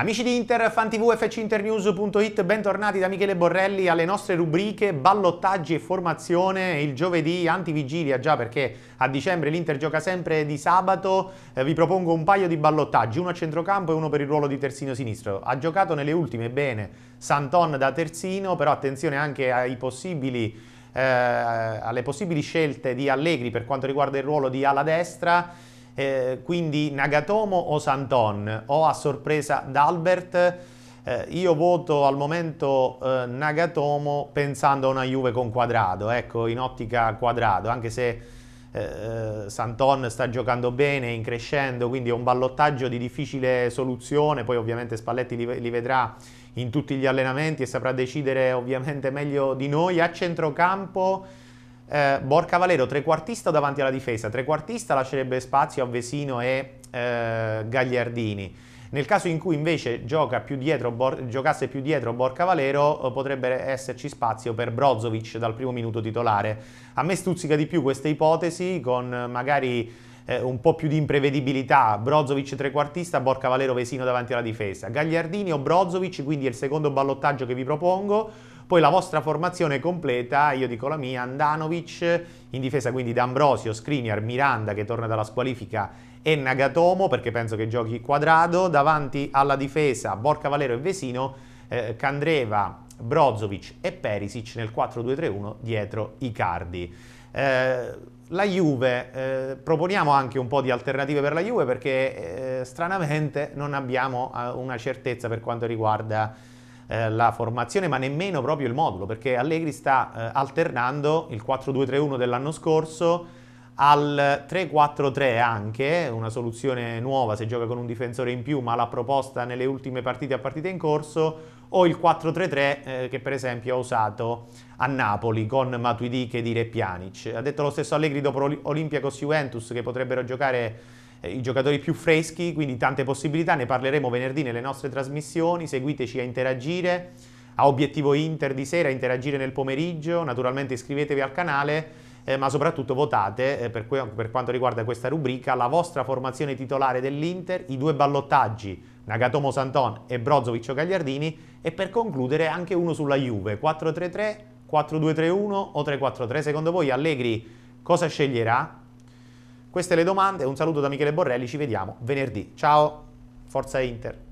Amici di Inter, FanTV, FCinternews.it, bentornati da Michele Borrelli alle nostre rubriche ballottaggi e formazione il giovedì antivigilia, già perché a dicembre l'Inter gioca sempre di sabato, eh, vi propongo un paio di ballottaggi, uno a centrocampo e uno per il ruolo di terzino sinistro. Ha giocato nelle ultime bene Santon da terzino, però attenzione anche ai possibili, eh, alle possibili scelte di Allegri per quanto riguarda il ruolo di ala destra eh, quindi Nagatomo o Santon o a sorpresa D'Albert? Eh, io voto al momento eh, Nagatomo pensando a una Juve con quadrado, ecco, in ottica quadrado, anche se eh, eh, Santon sta giocando bene, in crescendo, quindi è un ballottaggio di difficile soluzione, poi ovviamente Spalletti li, li vedrà in tutti gli allenamenti e saprà decidere ovviamente meglio di noi. A centrocampo eh, Borca Valero trequartista o davanti alla difesa? Trequartista lascerebbe spazio a Vesino e eh, Gagliardini. Nel caso in cui invece gioca più dietro, giocasse più dietro Borca Valero, eh, potrebbe esserci spazio per Brozovic dal primo minuto titolare. A me stuzzica di più questa ipotesi, con eh, magari eh, un po' più di imprevedibilità. Brozovic trequartista, Borca Valero Vesino davanti alla difesa. Gagliardini o Brozovic, quindi è il secondo ballottaggio che vi propongo poi la vostra formazione completa, io dico la mia, Andanovic in difesa quindi D'Ambrosio, Skriniar, Miranda che torna dalla squalifica e Nagatomo perché penso che giochi quadrado, davanti alla difesa Borca Valero e Vesino, eh, Candreva, Brozovic e Perisic nel 4-2-3-1 dietro Icardi. Eh, la Juve, eh, proponiamo anche un po' di alternative per la Juve perché eh, stranamente non abbiamo eh, una certezza per quanto riguarda eh, la formazione, ma nemmeno proprio il modulo, perché Allegri sta eh, alternando il 4-2-3-1 dell'anno scorso al 3-4-3 anche, una soluzione nuova se gioca con un difensore in più, ma l'ha proposta nelle ultime partite a partite in corso, o il 4-3-3 eh, che per esempio ha usato a Napoli con Matuidi, Chedira e Pjanic. Ha detto lo stesso Allegri dopo con Juventus che potrebbero giocare eh, i giocatori più freschi, quindi tante possibilità, ne parleremo venerdì nelle nostre trasmissioni, seguiteci a interagire, a Obiettivo Inter di sera, interagire nel pomeriggio, naturalmente iscrivetevi al canale. Eh, ma soprattutto votate eh, per, que- per, quanto riguarda questa rubrica la vostra formazione titolare dell'Inter, i due ballottaggi Nagatomo Santon e Brozovic o Gagliardini e per concludere anche uno sulla Juve 4-3-3, 4-2-3-1 o 3-4-3. Secondo voi Allegri cosa sceglierà? Queste le domande, un saluto da Michele Borrelli, ci vediamo venerdì. Ciao, forza Inter.